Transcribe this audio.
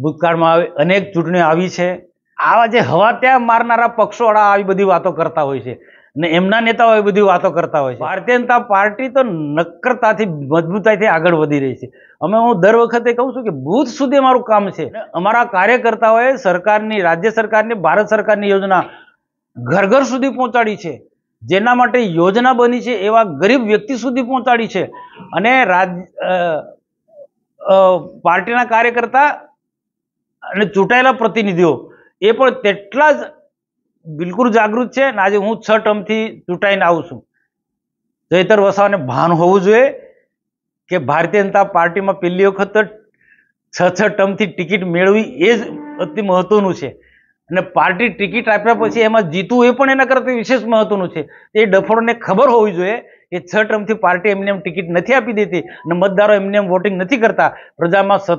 ભૂતકાળમાં આવી અનેક ચૂંટણીઓ આવી છે આવા જે હવા ત્યાં મારનારા પક્ષોવાળા આવી બધી વાતો કરતા હોય છે ને એમના નેતાઓ આવી બધી વાતો કરતા હોય છે ભારતીય જનતા પાર્ટી તો નક્કરતાથી મજબૂતાઈથી આગળ વધી રહી છે અમે હું દર વખતે કહું છું કે બૂથ સુધી અમારું કામ છે અમારા કાર્યકર્તાઓએ સરકારની રાજ્ય સરકારની ભારત સરકારની યોજના ઘર ઘર સુધી પહોંચાડી છે જેના માટે યોજના બની છે એવા ગરીબ વ્યક્તિ સુધી પહોંચાડી છે અને રાજ પાર્ટીના કાર્યકર્તા અને ચૂંટાયેલા પ્રતિનિધિઓ એ પણ તેટલા જ બિલકુલ જાગૃત છે અને આજે હું છ ટર્મથી ચૂંટાઈને આવું છું જયતર વસાવાને ભાન હોવું જોઈએ કે ભારતીય જનતા પાર્ટીમાં પહેલી વખત છ છ ટર્મથી ટિકિટ મેળવી એ જ અતિ મહત્વનું છે અને પાર્ટી ટિકિટ આપ્યા પછી એમાં જીતવું એ પણ એના કરતાં વિશેષ મહત્વનું છે એ ડફોડને ખબર હોવી જોઈએ કે છ ટર્મથી પાર્ટી એમને એમ ટિકિટ નથી આપી દેતી અને મતદારો એમને એમ વોટિંગ નથી કરતા પ્રજામાં